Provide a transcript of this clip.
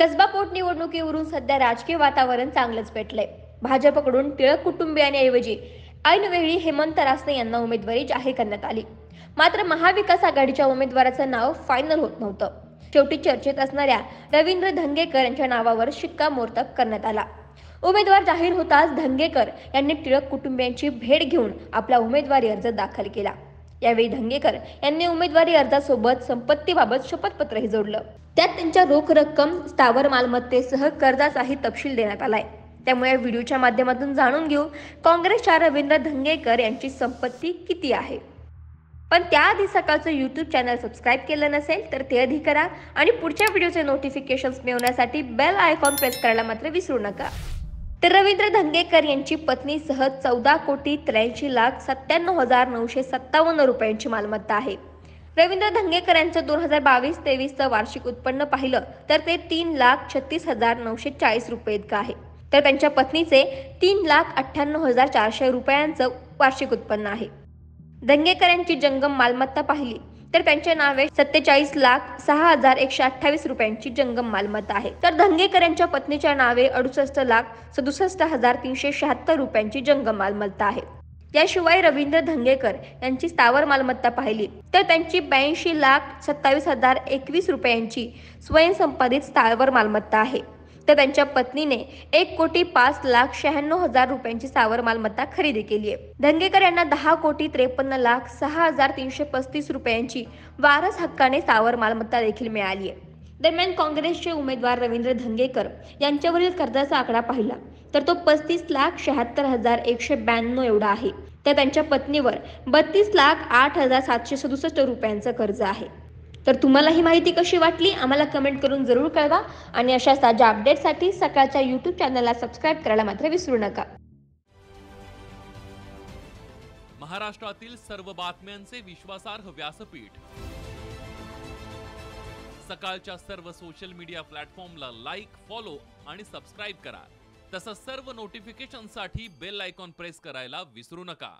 कसबा पोटनिवडणुकीवरून सध्या राजकीय वातावरण चांगलंच पेटलंय भाजपकडून टिळक कुटुंबियांऐवजी ऐनवेळी हेमंत रासने यांना उमेदवारी जाहीर करण्यात आली मात्र महाविकास आघाडीच्या उमेदवाराचं नाव फायनल होत नव्हतं शेवटी चर्चेत असणाऱ्या रवींद्र धंगेकर यांच्या नावावर शिक्कामोर्तब करण्यात आला उमेदवार जाहीर होताच धंगेकर यांनी टिळक कुटुंबियांची भेट घेऊन आपला उमेदवारी अर्ज दाखल केला यावेळी धंगेकर यांनी उमेदवारी अर्जासोबत संपत्तीबाबत हे जोडलं त्यात त्यांच्या रोख रक्कम स्थावर मालमत्तेसह कर्जाचाही तपशील देण्यात आलाय त्यामुळे या व्हिडिओच्या माध्यमातून जाणून घेऊ काँग्रेसच्या रवींद्र धंगेकर यांची संपत्ती किती आहे पण त्याआधी सकाळचं यूट्यूब चॅनल सबस्क्राईब केलं नसेल तर ते आधी करा आणि पुढच्या व्हिडिओचे नोटिफिकेशन्स मिळवण्यासाठी बेल आयकॉन प्रेस करायला मात्र विसरू नका तर रवींद्र धंगेकर यांची पत्नी सह चौदा कोटी त्र्याऐंशी लाख सत्त्याण्णव हजार नऊशे सत्तावन्न रुपयांची मालमत्ता आहे रवींद्र धंगेकर यांचं दोन हजार बावीस तेवीसचं वार्षिक उत्पन्न पाहिलं तर ते तीन लाख छत्तीस हजार नऊशे चाळीस रुपये इतकं आहे तर त्यांच्या पत्नीचे तीन लाख अठ्ठ्याण्णव हजार चारशे रुपयांचं वार्षिक उत्पन्न आहे धंगेकर यांची जंगम मालमत्ता पाहिली तर त्यांच्या नावे सत्तेचाळीस लाख सहा हजार एकशे अठ्ठावीस रुपयांची जंगम मालमत्ता आहे तर यांच्या पत्नीच्या नावे अडुसष्ट लाख सदुसष्ट हजार तीनशे शहात्तर रुपयांची जंगम मालमत्ता आहे याशिवाय रवींद्र धंगेकर यांची स्थावर मालमत्ता पाहिली तर त्यांची ब्याऐंशी लाख सत्तावीस हजार एकवीस रुपयांची स्वयंसंपादित स्थावर मालमत्ता आहे तर त्यांच्या पत्नीने एक कोटी पाच लाख शहाण्णव हजार रुपयांची सावर मालमत्ता खरेदी केली आहे धनगेकर यांना दहा कोटी त्रेपन्न लाख सहा हजार तीनशे पस्तीस रुपयांची वारस हक्काने सावर मालमत्ता देखील मिळाली आहे दरम्यान काँग्रेसचे उमेदवार रवींद्र धनगेकर यांच्यावरील कर्जाचा आकडा पाहिला तर तो पस्तीस लाख शहात्तर हजार एकशे ब्याण्णव एवढा आहे तर त्यांच्या पत्नीवर बत्तीस लाख आठ हजार सातशे सदुसष्ट रुपयांचं कर्ज आहे तर तुम्हाला ही माहिती कशी वाटली आम्हाला कमेंट करून जरूर कळवा आणि अशा ताज्या अपडेटसाठी सकाळच्या युट्यूब चॅनलला सबस्क्राईब करायला मात्र विसरू नका महाराष्ट्रातील सर्व बातम्यांचे विश्वासार्ह व्यासपीठ सकाळच्या सर्व सोशल मीडिया प्लॅटफॉर्मला लाईक फॉलो आणि सबस्क्राईब करा तसंच सर्व नोटिफिकेशनसाठी बेल आयकॉन प्रेस करायला विसरू नका